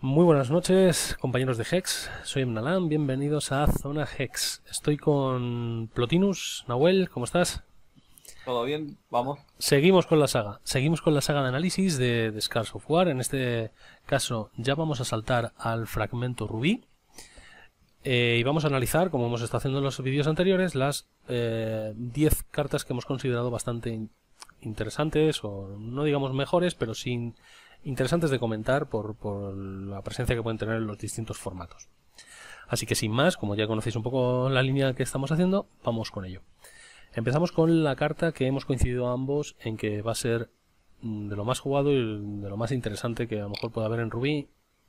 Muy buenas noches, compañeros de Hex. Soy Mnalan, bienvenidos a Zona Hex. Estoy con Plotinus, Nahuel, ¿cómo estás? Todo bien, vamos. Seguimos con la saga. Seguimos con la saga de análisis de, Scar Software, En este caso ya vamos a saltar al fragmento rubí. Eh, y vamos a analizar, como hemos estado haciendo en los vídeos anteriores, las 10 eh, cartas que hemos considerado bastante interesantes, o no digamos mejores, pero sin interesantes de comentar por, la presencia que pueden tener en los distintos formatos. Así que sin más, como ya conocéis un poco la línea que estamos haciendo, vamos con ello. Empezamos con la carta que hemos coincidido ambos en que va a ser mm, de lo más jugado y de lo más interesante que a lo mejor pueda haber en Rubí,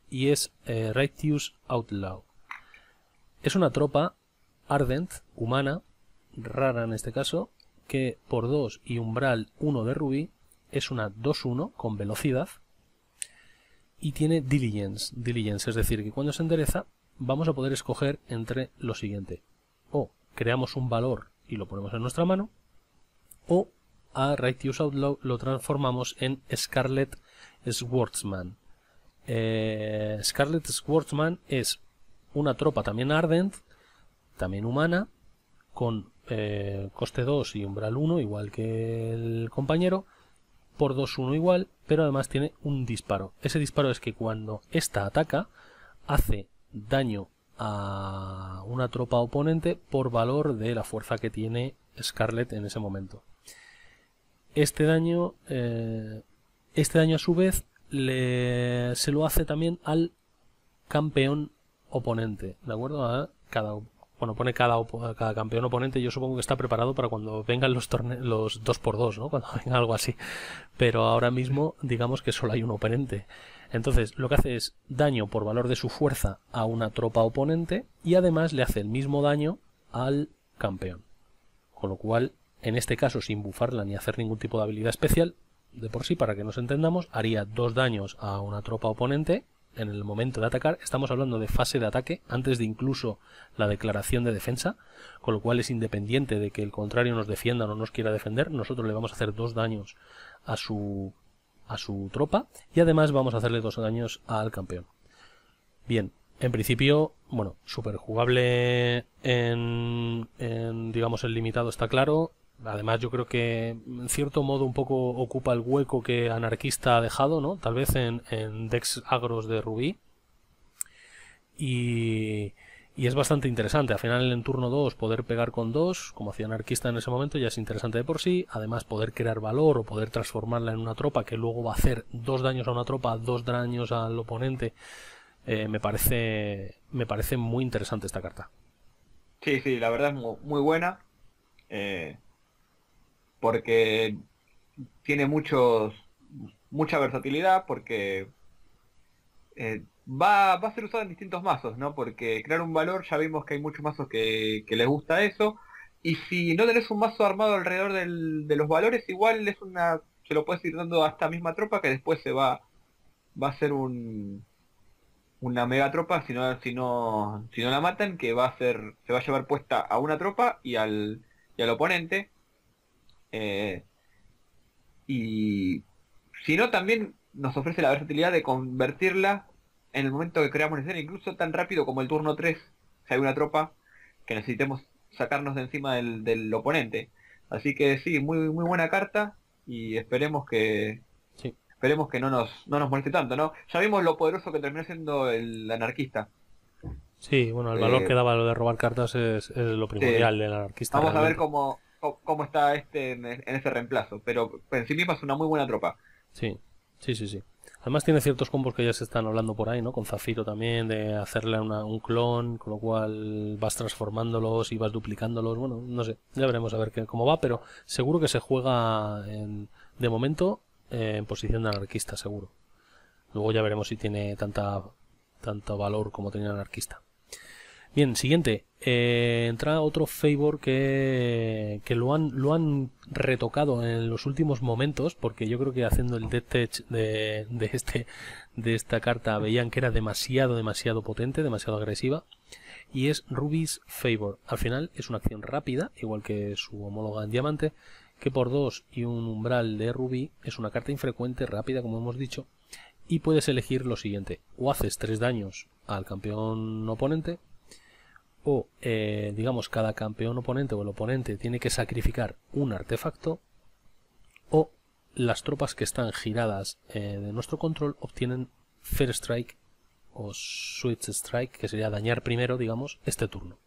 y es eh, Righteous Outlaw. Es una tropa ardent, humana, rara en este caso, que por 2 y umbral 1 de rubí es una 2-1 con velocidad y tiene diligence, diligence, es decir, que cuando se endereza vamos a poder escoger entre lo siguiente, o creamos un valor y lo ponemos en nuestra mano, o a Righteous Outlaw lo transformamos en Scarlet Swordsman. Eh, Scarlet Swordsman es una tropa también ardent, también humana, con eh, coste 2 y umbral 1, igual que el compañero, por 2-1 igual, pero además tiene un disparo. Ese disparo es que cuando esta ataca, hace daño a una tropa oponente por valor de la fuerza que tiene Scarlet en ese momento. Este daño, eh, este daño a su vez le, se lo hace también al campeón oponente, ¿de acuerdo? A cada bueno, pone cada, cada campeón oponente, yo supongo que está preparado para cuando vengan los los 2x2, ¿no? Cuando venga algo así. Pero ahora mismo, digamos que solo hay un oponente. Entonces, lo que hace es daño por valor de su fuerza a una tropa oponente y además le hace el mismo daño al campeón. Con lo cual, en este caso, sin bufarla ni hacer ningún tipo de habilidad especial, de por sí, para que nos entendamos, haría dos daños a una tropa oponente en el momento de atacar, estamos hablando de fase de ataque antes de incluso la declaración de defensa, con lo cual es independiente de que el contrario nos defienda o no nos quiera defender, nosotros le vamos a hacer dos daños a su a su tropa y además vamos a hacerle dos daños al campeón. Bien, en principio, bueno, super jugable en, digamos el limitado está claro, Además, yo creo que en cierto modo un poco ocupa el hueco que Anarquista ha dejado, ¿no? Tal vez en, Dex Agros de Rubí. Y, y, es bastante interesante. Al final, en turno 2, poder pegar con 2, como hacía Anarquista en ese momento, ya es interesante de por sí. Además, poder crear valor o poder transformarla en una tropa que luego va a hacer dos daños a una tropa, dos daños al oponente. Eh, me, parece, me parece muy interesante esta carta. Sí, sí, la verdad es muy, muy buena. Eh, porque tiene muchos mucha versatilidad, porque eh, va, va, a ser usado en distintos mazos, ¿no? Porque crear un valor, ya vimos que hay muchos mazos que, que les gusta eso, y si no tenés un mazo armado alrededor de los valores, igual es una se lo puedes ir dando a esta misma tropa que después se va va a ser un una mega tropa si no si no si no la matan que va a se va a llevar puesta a una tropa y al y al oponente eh, y si no, también nos ofrece la versatilidad de convertirla en el momento que creamos la escena, incluso tan rápido como el turno 3, si hay una tropa que necesitemos sacarnos de encima del, oponente. Así que sí, muy, muy buena carta y esperemos que, esperemos que no nos, nos moleste tanto, ¿no? Ya vimos lo poderoso que termina siendo el anarquista. Sí, bueno, el valor eh, que daba lo de robar cartas es, lo primordial del anarquista. Vamos a ver cómo, cómo está este en, ese reemplazo. Pero en sí mismo es una muy buena tropa. Sí, sí, sí, sí. Además tiene ciertos combos que ya se están hablando por ahí, ¿no? Con Zafiro también, de hacerle un clon, con lo cual vas transformándolos y vas duplicándolos. Bueno, no sé, ya veremos a ver qué, cómo va, pero seguro que se juega en, de momento eh, en posición de anarquista, seguro. Luego ya veremos si tiene tanta tanto valor como tenía anarquista. Bien, siguiente. Eh, entra otro favor que, que lo, han, lo han retocado en los últimos momentos, porque yo creo que haciendo el death de, este, de esta carta veían que era demasiado, demasiado potente, demasiado agresiva. Y es Ruby's Favor. Al final es una acción rápida, igual que su homóloga en diamante, que por 2 y un umbral de Rubí es una carta infrecuente, rápida, como hemos dicho. Y puedes elegir lo siguiente. O haces 3 daños al campeón oponente, o eh, digamos cada campeón oponente o el oponente tiene que sacrificar un artefacto o las tropas que están giradas eh, de nuestro control obtienen Fair Strike o Switch Strike, que sería dañar primero, digamos, este turno.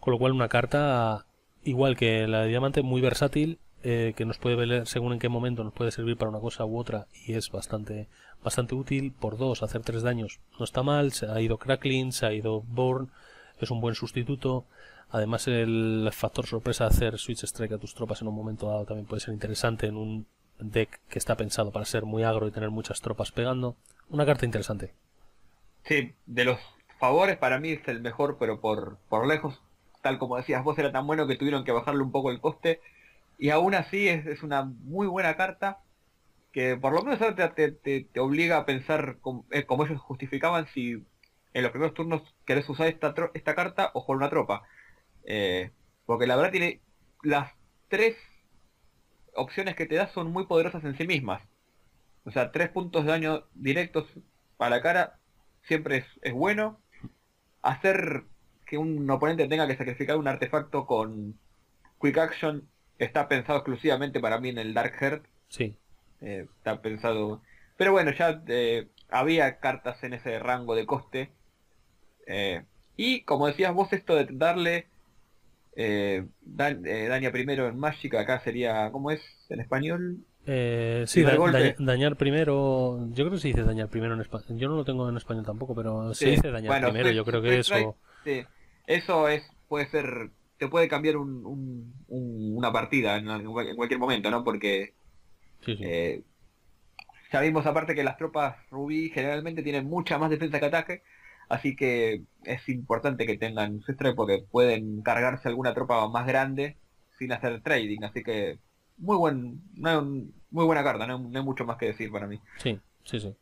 Con lo cual una carta, igual que la de diamante, muy versátil, eh, que nos puede ver según en qué momento nos puede servir para una cosa u otra y es bastante, bastante útil. Por dos, hacer tres daños no está mal, se ha ido Crackling, se ha ido Born, es un buen sustituto. Además, el factor sorpresa de hacer Switch Strike a tus tropas en un momento dado también puede ser interesante en un deck que está pensado para ser muy agro y tener muchas tropas pegando. Una carta interesante. Sí, de los favores para mí es el mejor, pero por, por lejos, tal como decías vos, era tan bueno que tuvieron que bajarle un poco el coste. Y aún así es, una muy buena carta que por lo menos te, te, te, obliga a pensar como, eh, como ellos justificaban si en los primeros turnos querés usar esta, carta o jugar una tropa. Eh, porque la verdad tiene las tres opciones que te das son muy poderosas en sí mismas. O sea, tres puntos de daño directos para la cara siempre es, bueno. Hacer que un oponente tenga que sacrificar un artefacto con Quick Action está pensado exclusivamente para mí en el Dark Heart. Sí. Eh, está pensado. Pero bueno, ya eh, había cartas en ese rango de coste eh, y como decías vos, esto de darle eh, eh daña primero en Magic, acá sería, ¿cómo es en español? Eh, sí, dañar primero, yo creo que se dice dañar primero en español, yo no lo tengo en español tampoco, pero se sí. dice dañar primero, yo creo que eso... Eso es, puede ser, te puede cambiar una partida en, cualquier momento, ¿no? Porque... Sabemos aparte que las tropas rubí generalmente tienen mucha más defensa que ataque, Así que es importante que tengan extra porque pueden cargarse alguna tropa más grande sin hacer trading. Así que muy buen, muy buena carta, no hay, mucho más que decir para mí. Sí, sí, sí.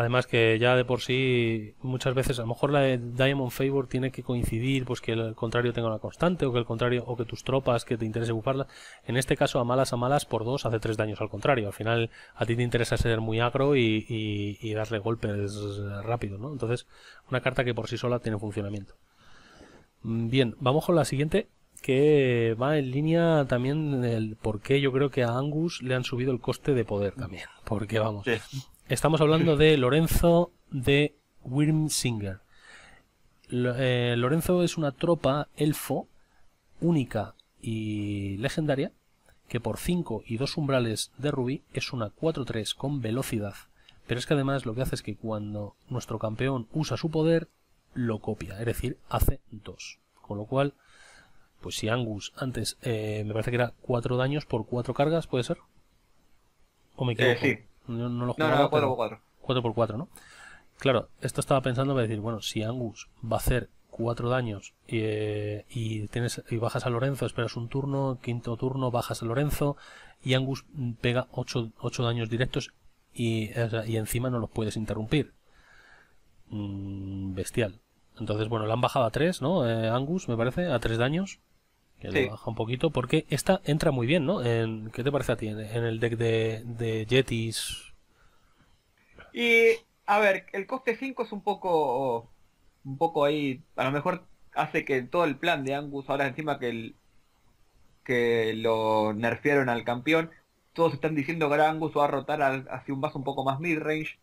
Además que ya de por sí muchas veces a lo mejor la Diamond Favor tiene que coincidir pues que el contrario tenga una constante o que el contrario o que tus tropas que te interese ocuparla En este caso a malas a malas por dos hace tres daños al contrario. Al final a ti te interesa ser muy agro y, darle golpes rápido, ¿no? Entonces una carta que por sí sola tiene funcionamiento. Mm, bien, vamos con la siguiente que va en línea también del por qué yo creo que a Angus le han subido el coste de poder también. Porque vamos. Estamos hablando de Lorenzo de Wyrmsinger. Eh, Lorenzo es una tropa elfo única y legendaria que por 5 y 2 umbrales de rubí es una 4-3 con velocidad. Pero es que además lo que hace es que cuando nuestro campeón usa su poder, lo copia, es decir, hace 2. Con lo cual, pues si Angus antes eh, me parece que era 4 daños por 4 cargas, ¿puede ser? ¿O me eh, equivoco? No, lo 4x4. 4x4, ¿no? Claro, esto estaba pensando para decir, bueno, si Angus va a hacer 4 daños eh, y, tienes, y bajas a Lorenzo, esperas un turno, quinto turno, bajas a Lorenzo y Angus pega 8, daños directos y, encima no los puedes interrumpir. Mm, bestial. Entonces, bueno, la han bajado a 3, ¿no? Eh, Angus, me parece, a 3 daños que baja un poquito, porque esta entra muy bien, ¿no? ¿Qué te parece a ti en, el deck de, Jetis? Yetis? Y, a ver, el coste 5 es un poco, un poco ahí, a lo mejor hace que todo el plan de Angus, ahora encima que, el, que lo nerfearon al campeón, todos están diciendo que ahora Angus va a rotar hacia un vaso un poco más mid-range.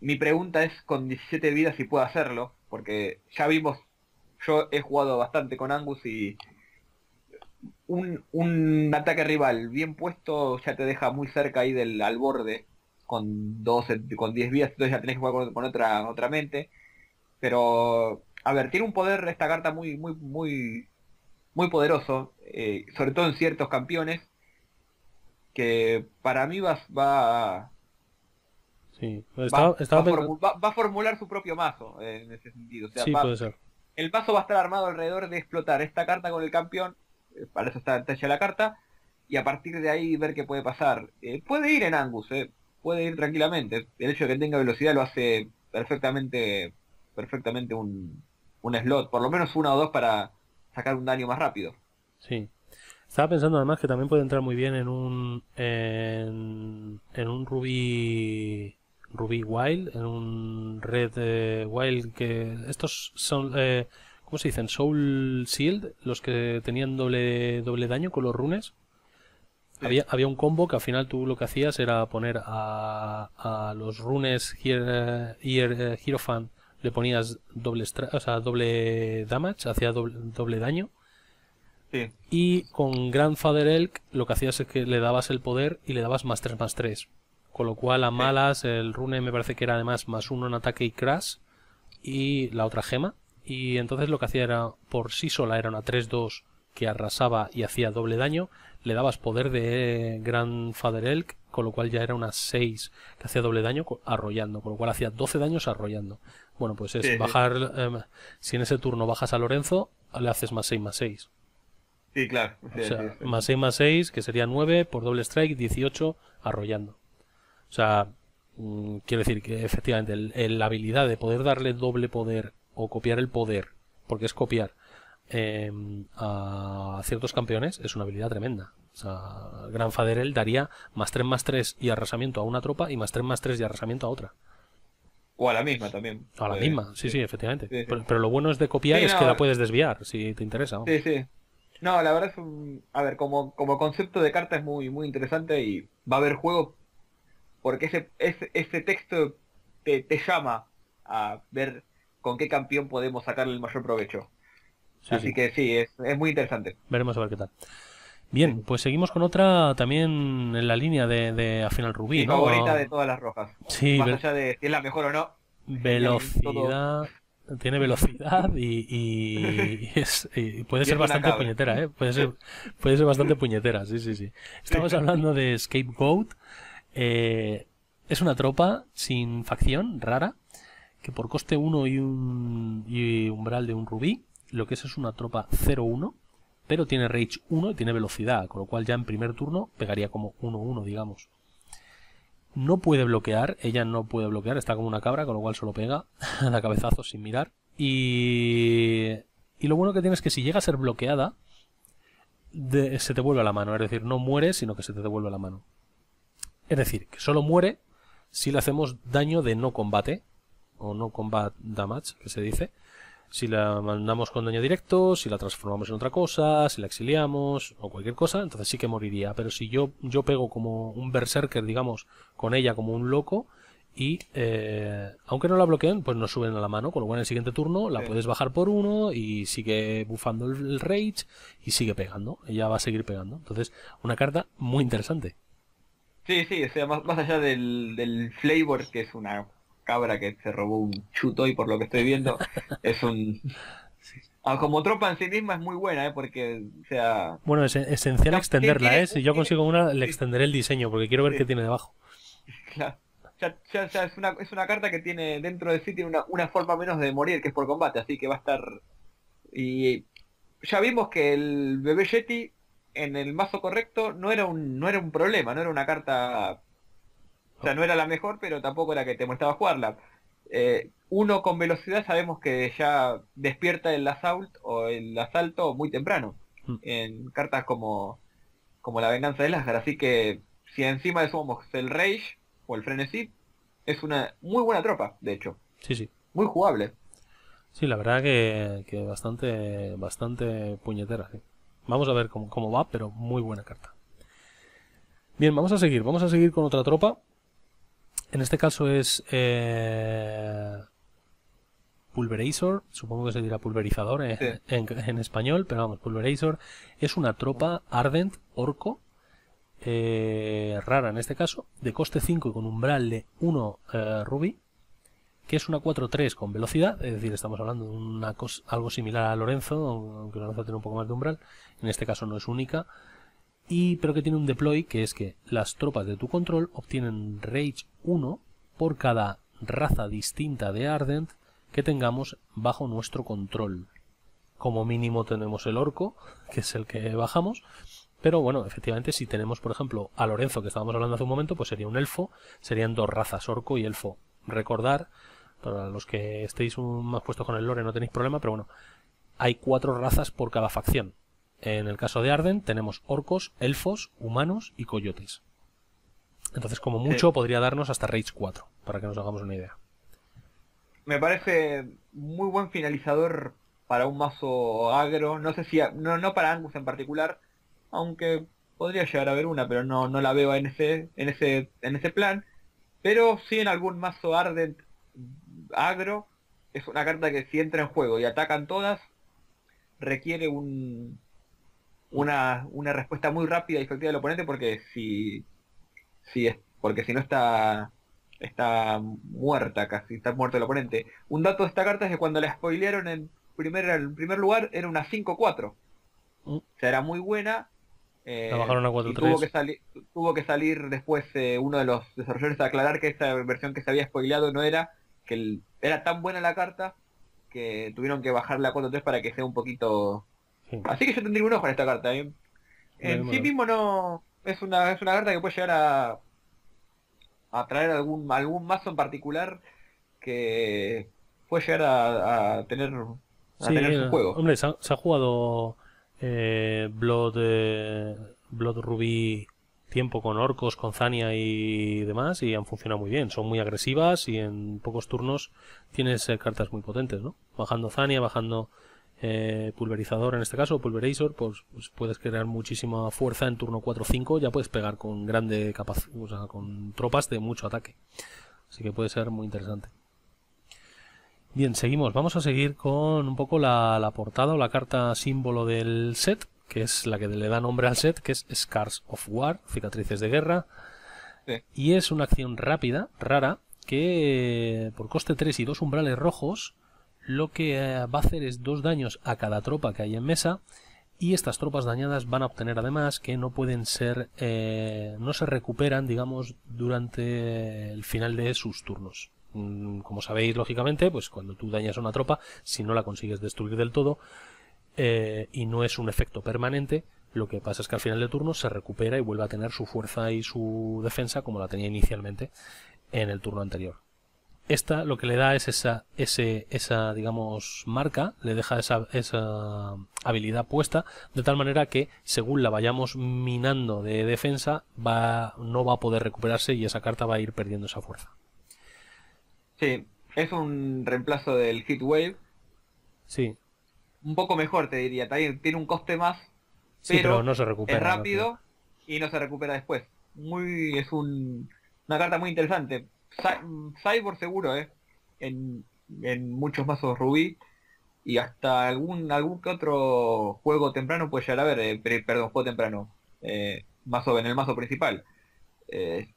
Mi pregunta es con 17 vidas si puede hacerlo, porque ya vimos, yo he jugado bastante con Angus y un, ataque rival bien puesto ya te deja muy cerca ahí del al borde con 12, con 10 vías, entonces ya tenés que jugar con, otra otra mente. Pero a ver, tiene un poder esta carta muy muy muy muy poderoso, eh, sobre todo en ciertos campeones que para mí va va va, a formular su propio mazo eh, en ese sentido, El mazo va a estar armado alrededor de explotar esta carta con el campeón eh, para eso está, hecha la carta, y a partir de ahí ver qué puede pasar. Eh, puede ir en Angus, eh, puede ir tranquilamente. El hecho de que tenga velocidad lo hace perfectamente, perfectamente un, slot, por lo menos una o dos para sacar un daño más rápido. Sí. Estaba pensando además que también puede entrar muy bien en un en, en un Ruby Ruby Wild, en un Red Wild que estos son eh, ¿Cómo se dicen? Soul Shield, los que tenían doble, doble daño con los runes. Había, un combo que al final tú lo que hacías era poner a, a los runes eh, eh, Hierophant, le ponías doble, doble damage, hacía doble, doble daño. Y con Grandfather Elk lo que hacías es que le dabas el poder y le dabas más 3 más 3. Con lo cual a malas el rune me parece que era además más 1 en ataque y crash y la otra gema y entonces lo que hacía era por sí sola era una 3-2 que arrasaba y hacía doble daño, le dabas poder de Gran Father Elk, con lo cual ya era una 6 que hacía doble daño arrollando, con lo cual hacía 12 daños arrollando. Bueno, pues es bajar, em, si en ese turno bajas a Lorenzo, le haces más 6 más 6. Sí, claro. o sea, más 6 más 6, que sería 9, por doble strike, 18, arrollando. O sea, mm, quiero decir que efectivamente la habilidad de poder darle doble poder o copiar el poder, porque es copiar eh, a ciertos campeones, es una habilidad tremenda. O sea, Gran Faderel daría más 3 más 3 y arrasamiento a una tropa y más 3 más 3 y arrasamiento a otra. O a la misma también. A la eh, misma, sí, sí, efectivamente. Pero, lo bueno es de copiar y es que la puedes desviar, si te interesa. Sí, sí. No, la verdad es un... A ver, como, como concepto de carta es muy, muy interesante y va a haber juego porque ese, ese, texto te, te, llama a ver con qué campeón podemos sacarle el mayor provecho. Así que sí, es, muy interesante. Veremos a ver qué tal. Bien, pues seguimos con otra también en la línea de, de final rubí. ¿no? favorita de todas las rojas. Sí, es la mejor o no. Velocidad. Tiene velocidad y, es, ¿eh? puede ser bastante puñetera, ¿eh? Puede ser, bastante puñetera, sí, sí, sí. Estamos hablando de Scapegoat. Eh, es una tropa sin facción, rara, que por coste 1 y, un, y umbral de un rubí, lo que es es una tropa 0-1, pero tiene rage 1 y tiene velocidad, con lo cual ya en primer turno pegaría como 1-1, digamos. No puede bloquear, ella no puede bloquear, está como una cabra, con lo cual solo pega a la cabezazo sin mirar. Y, y lo bueno que tiene es que si llega a ser bloqueada, se te vuelve a la mano, es decir, no muere, sino que se te devuelve a la mano. Es decir, que solo muere si le hacemos daño de no combate, o no combat damage, que se dice. Si la mandamos con daño directo, si la transformamos en otra cosa, si la exiliamos o cualquier cosa, entonces sí que moriría. Pero si yo, yo pego como un berserker, digamos, con ella como un loco, y eh, aunque no la bloqueen, pues no suben a la mano, con lo cual en el siguiente turno la puedes bajar por uno y sigue bufando el, rage y sigue pegando, ella va a seguir pegando. Entonces, una carta muy interesante. Sí, sí, o sea, más, más allá del, del flavor, que es una cabra que se robó un chuto y por lo que estoy viendo es un... Ah, como tropa en sí misma es muy buena, ¿eh? porque, sea... Bueno, es esencial extenderla, es ¿eh? Si yo consigo una, le extenderé el diseño, porque quiero ver qué tiene debajo. Claro. es, una, es, una, carta que tiene dentro de sí tiene una, una, forma menos de morir, que es por combate, así que va a estar... Y ya vimos que el bebé Yeti en el mazo correcto no era un, no era un problema, no era una carta o sea, no era la mejor, pero tampoco era que te mostraba jugarla. Eh, uno con velocidad sabemos que ya despierta el assault o el asalto muy temprano hmm. en cartas como como la venganza de Lázaro. así que si encima de somos el Rage o el Frenesí, es una muy buena tropa, de hecho. Sí, sí. Muy jugable. Sí, la verdad que, bastante bastante puñetera. Vamos a ver cómo va, pero muy buena carta. Bien, vamos a seguir. Vamos a seguir con otra tropa en este caso es eh, supongo que se dirá pulverizador en, español, pero vamos, Pulverizer, es una tropa ardent, orco, eh, rara en este caso, de coste 5 y con umbral de 1 eh, rubí, que es una 4-3 con velocidad, es decir, estamos hablando de una cosa, algo similar a Lorenzo, aunque Lorenzo tiene un poco más de umbral, en este caso no es única, y pero que tiene un deploy que es que las tropas de tu control obtienen Rage 1 por cada raza distinta de Ardent que tengamos bajo nuestro control. Como mínimo tenemos el orco, que es el que bajamos, pero bueno, efectivamente si tenemos por ejemplo a Lorenzo que estábamos hablando hace un momento, pues sería un elfo, serían dos razas, orco y elfo. Recordar, para los que estéis más puestos con el lore no tenéis problema, pero bueno, hay cuatro razas por cada facción. En el caso de Arden tenemos orcos, elfos, humanos y coyotes. Entonces, como mucho, podría darnos hasta Rage 4, para que nos hagamos una idea. Me parece muy buen finalizador para un mazo agro. No sé si... No, para Angus en particular, aunque podría llegar a haber una, pero no, la veo en ese, en, ese, en ese plan. Pero sí en algún mazo Arden agro. Es una carta que si entra en juego y atacan todas, requiere un, una, respuesta muy rápida y efectiva del oponente porque si, si es, porque si no está está muerta casi, está muerto el oponente. Un dato de esta carta es que cuando la spoilearon en primer, en primer lugar era una 5-4. Mm. O sea, era muy buena. Eh, la bajaron a 4 tuvo, que tuvo que salir después eh, uno de los desarrolladores a aclarar que esa versión que se había spoileado no era, que era tan buena la carta que tuvieron que bajarla a 4-3 para que sea un poquito Así que yo tendría un ojo en esta carta. ¿eh? En sí mismo no es una es una carta que puede llegar a a traer algún algún mazo en particular que puede llegar a, tener a tener su eh, juego. Hombre, se ha, jugado eh, Blood eh, Blood Ruby tiempo con orcos, con Zania y demás y han funcionado muy bien. Son muy agresivas y en pocos turnos tienes eh, cartas muy potentes, ¿no? Bajando Zania, bajando eh, pulverizador en este caso, pulverizor, pues, pues, puedes crear muchísima fuerza en turno 4-5, ya puedes pegar con grande con tropas de mucho ataque. Así que puede ser muy interesante. Bien, seguimos. Vamos a seguir con un poco la, portada o la carta símbolo del set, que es la que le da nombre al set, que es Scars of War, cicatrices de guerra. Y es una acción rápida, rara, que eh, por coste 3 y 2 umbrales rojos, lo que eh, va a hacer es dos daños a cada tropa que hay en mesa y estas tropas dañadas van a obtener además que no pueden ser eh, no se recuperan digamos durante el final de sus turnos mm, como sabéis lógicamente pues cuando tú dañas a una tropa si no la consigues destruir del todo eh, y no es un efecto permanente lo que pasa es que al final de turno se recupera y vuelve a tener su fuerza y su defensa como la tenía inicialmente en el turno anterior esta lo que le da es esa, ese, esa digamos, marca, le deja esa, esa habilidad puesta, de tal manera que según la vayamos minando de defensa, va, no va a poder recuperarse y esa carta va a ir perdiendo esa fuerza. Sí, es un reemplazo del Hit Wave. Sí. Un poco mejor, te diría. Tiene un coste más, pero, no se recupera. Es rápido y no se recupera después. Muy, es una carta muy interesante Cyborg seguro, ¿eh? En, muchos mazos rubí y hasta algún algún otro juego temprano puede llegar a ver, eh, perdón, juego temprano, eh, mazo, en el mazo principal.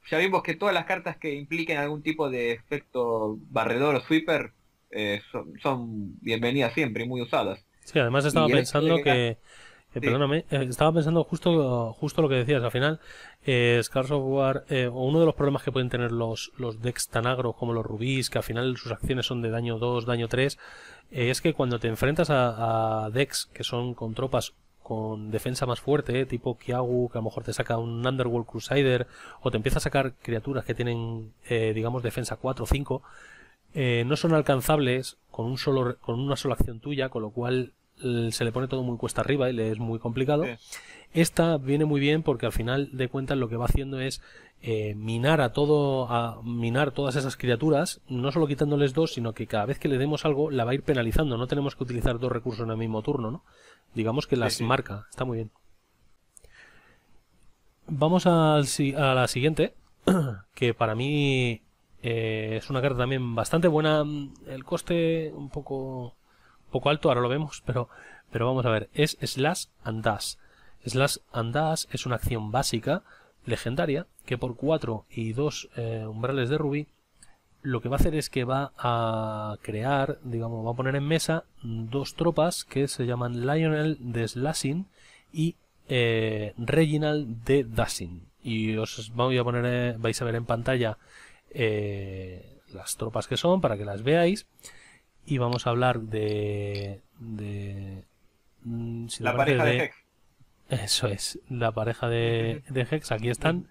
ya vimos que todas las cartas que impliquen algún tipo de efecto barredor o sweeper son, bienvenidas siempre, Y muy usadas. Sí, además estaba pensando que eh, perdóname, eh, estaba pensando justo, justo lo que decías. Al final, eh, Software, eh, uno de los problemas que pueden tener los, los decks tan agros como los rubíes, que al final sus acciones son de daño 2, daño 3, es que cuando te enfrentas a, decks que son con tropas con defensa más fuerte, tipo Kiagu, que a lo mejor te saca un Underworld Crusader, o te empieza a sacar criaturas que tienen, digamos, defensa 4 o 5, no son alcanzables con, un solo, con una sola acción tuya, con lo cual se le pone todo muy cuesta arriba y le es muy complicado. Esta viene muy bien porque al final de cuentas lo que va haciendo es eh, minar a todo, a minar todas esas criaturas, no solo quitándoles dos, sino que cada vez que le demos algo la va a ir penalizando. No tenemos que utilizar dos recursos en el mismo turno, ¿no? Digamos que las marca, está muy bien. Vamos a la siguiente, que para mí eh, es una carta también bastante buena. El coste un poco poco alto, ahora lo vemos, pero, pero vamos a ver. Es Slash and Dash. Slash and Dash es una acción básica, legendaria, que por 4 y 2 eh, umbrales de rubí, lo que va a hacer es que va a crear, digamos, va a poner en mesa dos tropas que se llaman Lionel de Slashing y eh, Reginald de Dashing. Y os voy a poner, eh, vais a ver en pantalla las tropas que son para que las veáis y vamos a hablar de. de mm, si la pareja de, Hex. Eso es, la pareja de, Hex. Aquí están.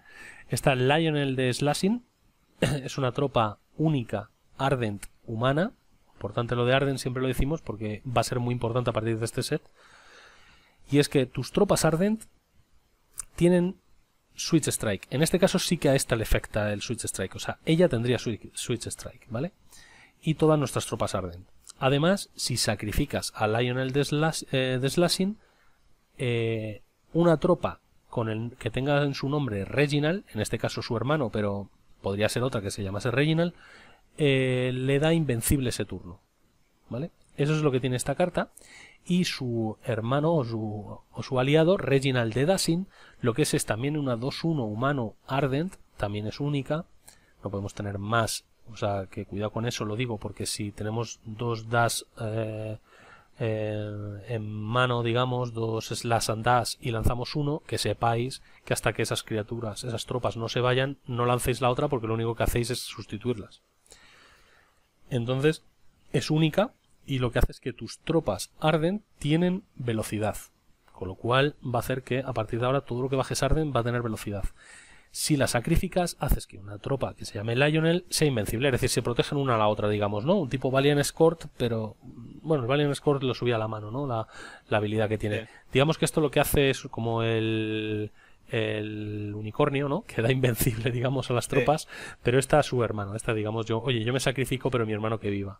Está Lionel de Slashing. Es una tropa única, ardent, humana. Importante lo de ardent siempre lo decimos porque va a ser muy importante a partir de este set. Y es que tus tropas Ardent tienen Switch Strike. En este caso sí que a esta le afecta el Switch Strike. O sea, ella tendría Switch Strike, ¿vale? y todas nuestras tropas arden. Además, si sacrificas a Lionel de, eh, eh, una tropa con el que tenga en su nombre Reginald, en este caso su hermano, pero podría ser otra que se llamase Reginald, eh, le da invencible ese turno. ¿Vale? Eso es lo que tiene esta carta. Y su hermano o su, o su aliado, Reginald de Dassin, lo que es es también una 2-1 humano ardent, también es única. No podemos tener más o sea, que cuidado con eso, lo digo, porque si tenemos dos DAS eh, eh, en mano, digamos, dos slash and y lanzamos uno, que sepáis que hasta que esas criaturas, esas tropas no se vayan, no lancéis la otra porque lo único que hacéis es sustituirlas. Entonces, es única y lo que hace es que tus tropas arden tienen velocidad. Con lo cual va a hacer que a partir de ahora todo lo que bajes arden va a tener velocidad si la sacrificas, haces que una tropa que se llame Lionel sea invencible, es decir, se protegen una a la otra, digamos, ¿no? Un tipo Valiant Escort, pero bueno, el Valiant Escort lo subía a la mano, ¿no? La, habilidad que tiene. Digamos que esto lo que hace es como el el unicornio, ¿no? Queda invencible, digamos, a las tropas, pero esta a su hermano, esta digamos yo, oye, yo me sacrifico, pero mi hermano que viva.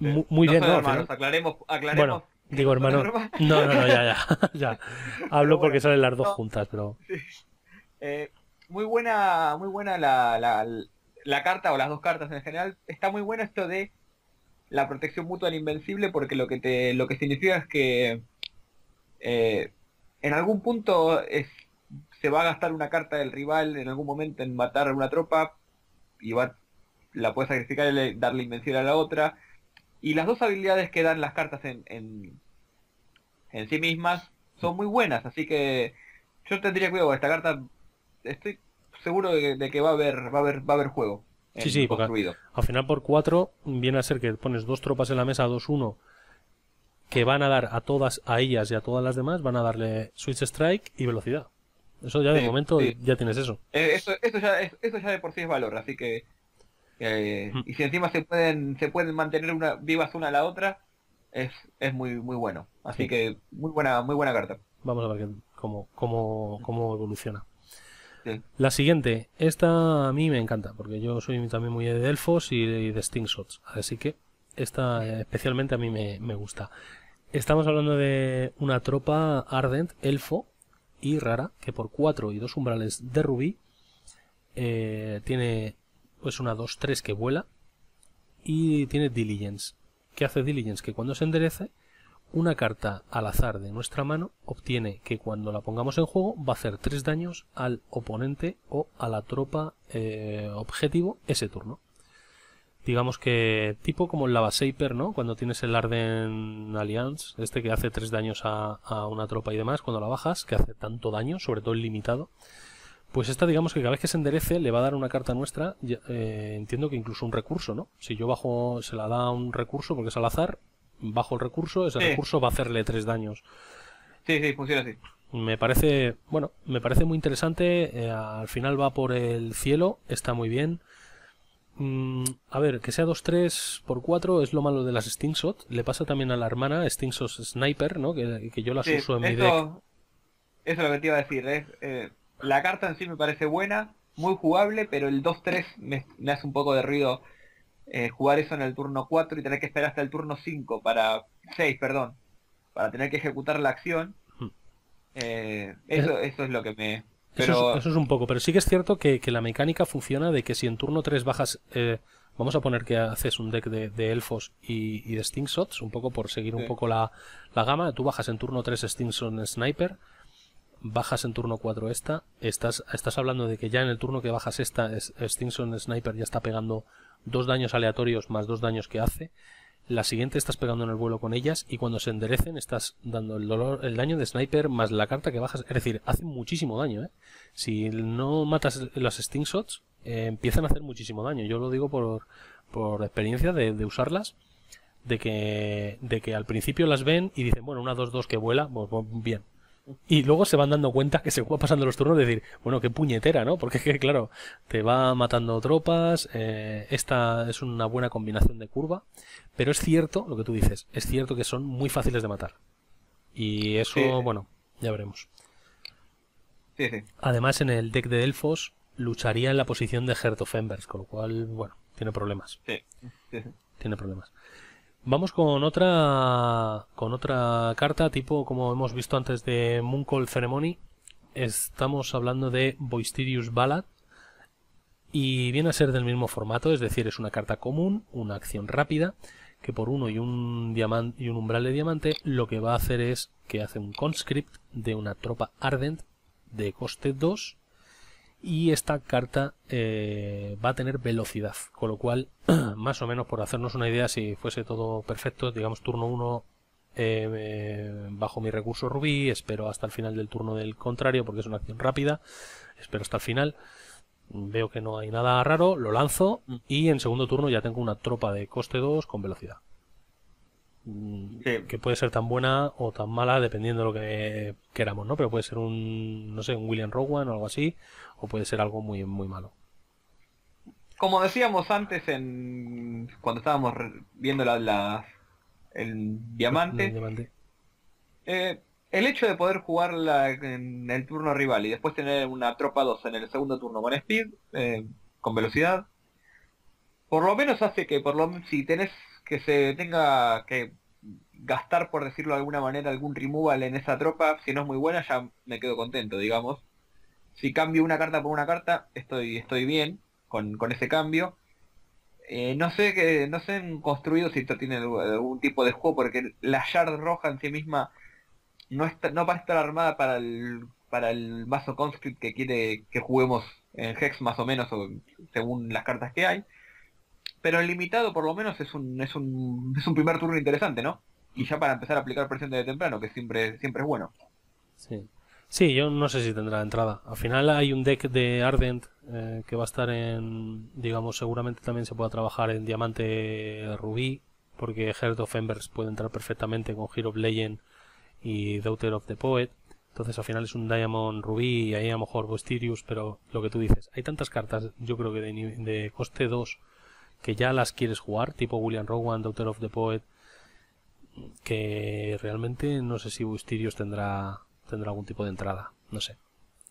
Muy, bien, ¿no? aclaremos, aclaremos. Bueno, digo hermano, no, no, no, ya, ya, ya. Hablo porque salen las dos juntas, pero... Eh, muy buena, muy buena la, la, carta o las dos cartas en general. Está muy buena esto de la protección mutua invencible porque lo que te, lo que significa es que eh, en algún punto es, se va a gastar una carta del rival en algún momento en matar a una tropa y va, la puedes sacrificar y darle invencible a la otra. Y las dos habilidades que dan las cartas en, en, en sí mismas son muy buenas, así que yo tendría cuidado, esta carta estoy seguro de, que va a haber, va a haber, va a haber juego. Sí, sí, construido. al final por cuatro viene a ser que pones dos tropas en la mesa, dos, uno, que van a dar a todas, a ellas y a todas las demás, van a darle switch strike y velocidad. Eso ya de momento ya tienes eso. Eh, eso, ya, de por sí es valor, así que... Mm. Y si encima se pueden, se pueden mantener una, vivas una a la otra, es, muy, muy bueno. Así que muy buena, muy buena carta. Vamos a ver cómo, cómo, cómo evoluciona. La siguiente, esta a mí me encanta, porque yo soy también muy de elfos y de Sting así que esta especialmente a mí me, gusta. Estamos hablando de una tropa ardent, elfo y rara, que por 4 y 2 umbrales de rubí eh, tiene pues una 2-3 que vuela y tiene diligence. ¿Qué hace diligence? Que cuando se enderece una carta al azar de nuestra mano obtiene que cuando la pongamos en juego va a hacer 3 daños al oponente o a la tropa eh, objetivo ese turno. Digamos que tipo como el Lava Saper, ¿no? Cuando tienes el Arden Alliance, este que hace 3 daños a, una tropa y demás, cuando la bajas, que hace tanto daño, sobre todo el limitado. Pues esta, digamos que cada vez que se enderece, le va a dar una carta nuestra, eh, entiendo que incluso un recurso, ¿no? Si yo bajo, se la da un recurso porque es al azar, bajo el recurso, ese recurso va a hacerle tres daños. Sí, sí, funciona así. Me parece, bueno, me parece muy interesante. Eh, al final va por el cielo, está muy bien. Mm, a ver, que sea 2-3 por 4 es lo malo de las Stingshot. Le pasa también a la hermana Stingshot Sniper, ¿no? Que, yo las uso en mi deck. Eso es lo que te iba a decir. Eh, la carta en sí me parece buena, muy jugable, pero el 2-3 me hace un poco de ruido eh, jugar eso en el turno 4 y tener que esperar hasta el turno 5 para 6, perdón, para tener que ejecutar la acción. Hmm. Eh, eso, eso es lo que me... Eso, es, un poco, pero sí que es cierto que, la mecánica funciona de que si en turno 3 bajas, eh, vamos a poner que haces un deck de, de elfos y, y, de Sting un poco por seguir un poco la, gama, tú bajas en turno 3 Stingson Sniper, bajas en turno 4 esta, estás, estás hablando de que ya en el turno que bajas esta, Stingson Sniper ya está pegando dos daños aleatorios más dos daños que hace. La siguiente estás pegando en el vuelo con ellas y cuando se enderecen estás dando el dolor, el daño de sniper más la carta que bajas. Es decir, hace muchísimo daño, ¿eh? Si no matas las sting shots, eh, empiezan a hacer muchísimo daño. Yo lo digo por, experiencia de, usarlas. De que, de que al principio las ven y dicen, bueno, una dos 2 que vuela, pues, pues bien, y luego se van dando cuenta que se va pasando los turnos de decir, bueno, qué puñetera, ¿no? Porque claro, te va matando tropas, eh, esta es una buena combinación de curva, pero es cierto lo que tú dices, es cierto que son muy fáciles de matar. Y eso, bueno, ya veremos. Además, en el deck de elfos lucharía en la posición de Gertofembers, con lo cual, bueno, tiene problemas. Tiene problemas. Vamos con otra con otra carta tipo como hemos visto antes de Mooncall Ceremony. Estamos hablando de Boisterius Ballad y viene a ser del mismo formato, es decir, es una carta común, una acción rápida que por uno y un diamante y un umbral de diamante lo que va a hacer es que hace un conscript de una tropa ardent de coste 2 y esta carta eh, va a tener velocidad, con lo cual, más o menos por hacernos una idea, si fuese todo perfecto, digamos turno 1 eh, eh, bajo mi recurso rubí, espero hasta el final del turno del contrario porque es una acción rápida, espero hasta el final, veo que no hay nada raro, lo lanzo mm. y en segundo turno ya tengo una tropa de coste 2 con velocidad que puede ser tan buena o tan mala dependiendo de lo que queramos, ¿no? Pero puede ser un, no sé, un William Rowan o algo así, o puede ser algo muy, muy malo. Como decíamos antes en cuando estábamos viendo la, el diamante, el, eh, hecho de poder jugar en el turno rival y después tener una tropa 2 en el segundo turno con speed, eh, con velocidad, por lo menos hace que por lo si tenés que se tenga que gastar, por decirlo de alguna manera, algún removal en esa tropa, si no es muy buena, ya me quedo contento, digamos. Si cambio una carta por una carta, estoy, estoy bien con, ese cambio. Eh, no sé que no sé en construido si esto tiene algún tipo de juego, porque la shard roja en sí misma no no va a estar armada para el para el vaso conscript que quiere que juguemos en Hex más o menos según las cartas que hay. Pero el limitado por lo menos es un, es un, es un primer turno interesante, ¿no? y ya para empezar a aplicar presión desde temprano, que siempre, siempre es bueno. Sí. yo no sé si tendrá entrada. Al final hay un deck de Ardent eh, que va a estar en, digamos, seguramente también se pueda trabajar en Diamante Rubí, porque Heart of Embers puede entrar perfectamente con Hero of Legend y Daughter of the Poet. Entonces al final es un Diamond Rubí y ahí a lo mejor vestirius pero lo que tú dices, hay tantas cartas, yo creo que de, de coste 2, que ya las quieres jugar, tipo William Rowan, Daughter of the Poet, que realmente no sé si Bustirios tendrá, tendrá algún tipo de entrada, no sé.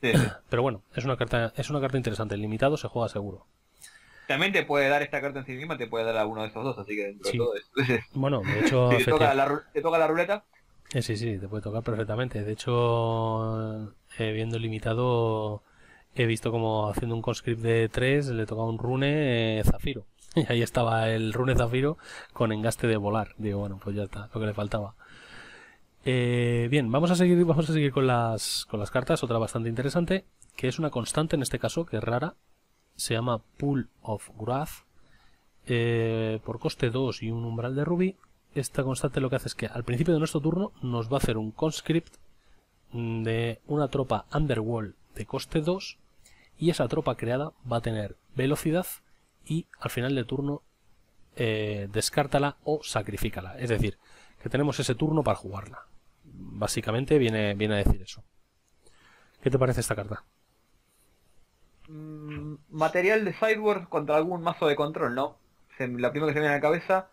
Pero bueno, es una carta, es una carta interesante, el limitado se juega seguro. También te puede dar esta carta en te puede dar alguno de esos dos, así que dentro de todo es... Bueno, de hecho... te, toca la, ruleta. Eh, sí, sí, te puede tocar perfectamente. De hecho, eh, viendo el limitado, he visto como haciendo un conscript de 3, le toca un rune eh, zafiro. Y ahí estaba el Rune Zafiro con engaste de volar. Digo, bueno, pues ya está, lo que le faltaba. Eh, bien, vamos a seguir, vamos a seguir con, las, con las cartas, otra bastante interesante, que es una constante en este caso, que es rara. Se llama Pool of Wrath. Eh, por coste 2 y un umbral de rubí. Esta constante lo que hace es que al principio de nuestro turno nos va a hacer un conscript mm, de una tropa Underworld de coste 2 y esa tropa creada va a tener velocidad y al final de turno eh, descártala o sacrifícala. Es decir, que tenemos ese turno para jugarla. Básicamente viene, viene a decir eso. ¿Qué te parece esta carta? Mm, material de sideboard contra algún mazo de control, ¿no? la primera que se me viene a la cabeza.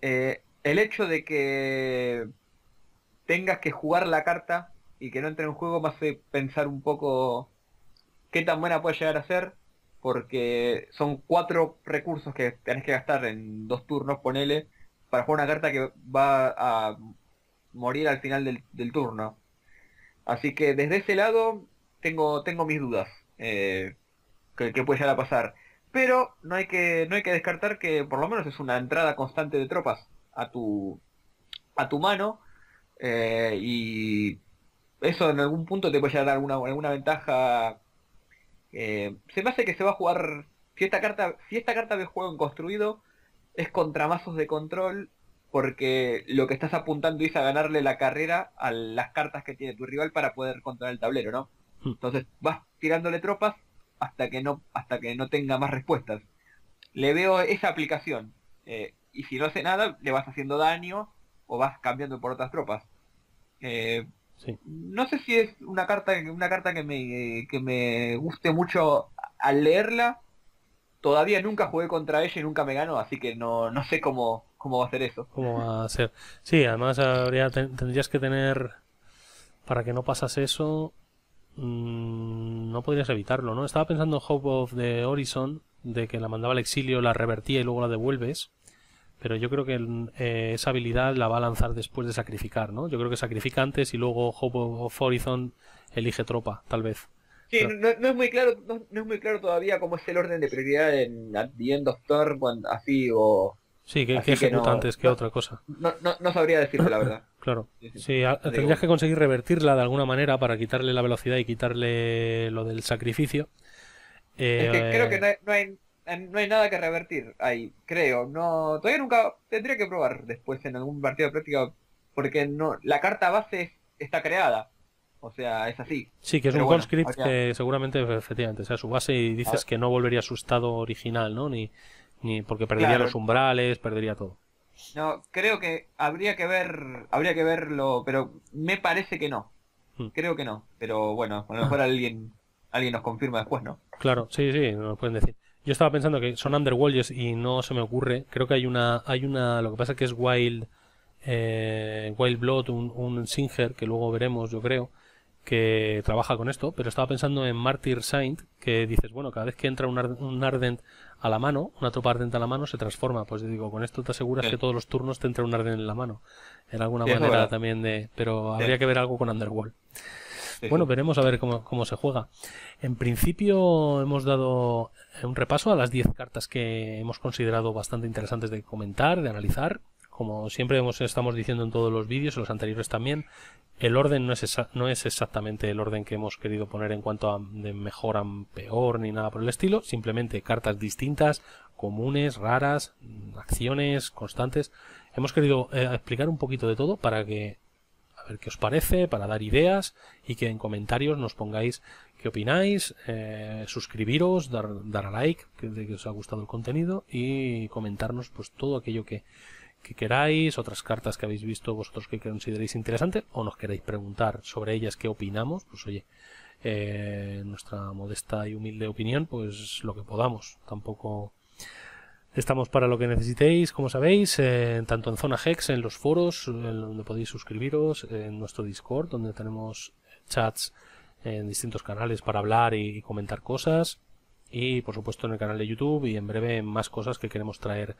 Eh, el hecho de que tengas que jugar la carta y que no entre en juego me hace pensar un poco qué tan buena puede llegar a ser porque son cuatro recursos que tenés que gastar en dos turnos, ponele, para jugar una carta que va a morir al final del, turno. Así que desde ese lado tengo, tengo mis dudas eh, que, puede llegar a pasar. Pero no hay, que, no hay que descartar que por lo menos es una entrada constante de tropas a tu, a tu mano. Eh, y eso en algún punto te puede llegar a dar alguna, alguna ventaja eh, se me hace que se va a jugar. Si esta carta, si esta carta de juego en construido es contra mazos de control, porque lo que estás apuntando es a ganarle la carrera a las cartas que tiene tu rival para poder controlar el tablero, ¿no? Hmm. Entonces vas tirándole tropas hasta que no, hasta que no tenga más respuestas. Le veo esa aplicación. Eh, y si no hace nada, le vas haciendo daño o vas cambiando por otras tropas. Eh, no sé si es una carta, una carta que me, guste mucho al leerla. Todavía nunca jugué contra ella y nunca me ganó, así que no, sé cómo, va a ser eso. ¿Cómo va a Sí, además tendrías que tener, para que no pasas eso, mm, no podrías evitarlo, ¿no? Estaba pensando en Hope of the Horizon, de que la mandaba al exilio, la revertía y luego la devuelves pero yo creo que eh, esa habilidad la va a lanzar después de sacrificar, ¿no? Yo creo que sacrifica antes y luego Hope of Horizon elige tropa, tal vez. Sí, no, es muy claro, no, es muy claro todavía cómo es el orden de prioridad en bien Doctor, así o... Sí, que, ejecuta antes que otra cosa. No, sabría decirte la verdad. claro. Sí, tendrías que conseguir revertirla de alguna manera para quitarle la velocidad y quitarle lo del sacrificio. es que creo eh, que no hay, no hay nada que revertir ahí, creo. No, todavía nunca tendría que probar después en algún partido práctico porque no la carta base está creada. O sea, es así. Sí, que es un conscript que seguramente efectivamente sea su base y dices que no volvería a su estado original, ¿no? Ni, ni porque perdería los umbrales, perdería todo. No, creo que habría que ver, habría que verlo, pero me parece que no. Hmm. Creo que no, pero bueno, a lo mejor alguien alguien nos confirma después, ¿no? Claro, sí, sí, nos pueden decir. Yo estaba pensando que son Underworld y no se me ocurre. Creo que hay una, hay una, lo que pasa que es Wild, eh, Wild Blood, un, Singer que luego veremos, yo creo, que trabaja con esto. Pero estaba pensando en Martyr Saint, que dices, bueno, cada vez que entra un, Ardent a la mano, una tropa Ardent a la mano, se transforma. Pues digo, con esto te aseguras que todos los turnos te entra un Ardent en la mano. En alguna manera también de, pero habría que ver algo con Underworld. Bueno, veremos a ver cómo, se juega. En principio hemos dado un repaso a las 10 cartas que hemos considerado bastante interesantes de comentar, de analizar. Como siempre hemos, estamos diciendo en todos los vídeos, en los anteriores también, el orden no es, no es exactamente el orden que hemos querido poner en cuanto a de mejor a peor ni nada por el estilo, simplemente cartas distintas, comunes, raras, acciones constantes. Hemos querido eh, explicar un poquito de todo para que a ver qué os parece, para dar ideas y que en comentarios nos pongáis qué opináis, eh, suscribiros, dar, dar a like, que, de que os ha gustado el contenido y comentarnos pues todo aquello que, que queráis, otras cartas que habéis visto vosotros que consideréis interesantes o nos queréis preguntar sobre ellas qué opinamos, pues oye, eh, nuestra modesta y humilde opinión, pues lo que podamos, tampoco Estamos para lo que necesitéis, como sabéis, tanto en Zona Hex, en los foros, en donde podéis suscribiros, en nuestro Discord, donde tenemos chats en distintos canales para hablar y, comentar cosas, y por supuesto en el canal de YouTube y en breve más cosas que queremos traer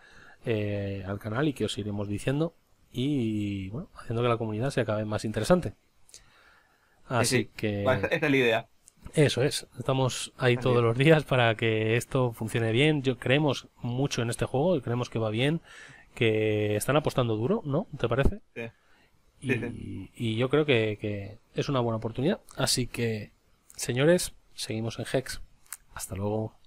eh, al canal y que os iremos diciendo y bueno, haciendo que la comunidad se acabe más interesante. Así que... Esta es la idea. Eso es, estamos ahí todos los días para que esto funcione bien. Yo creemos mucho en este juego y creemos que va bien, que están apostando duro, ¿no? ¿Te parece? Y, yo creo que, es una buena oportunidad. Así que, señores, seguimos en Hex. Hasta luego.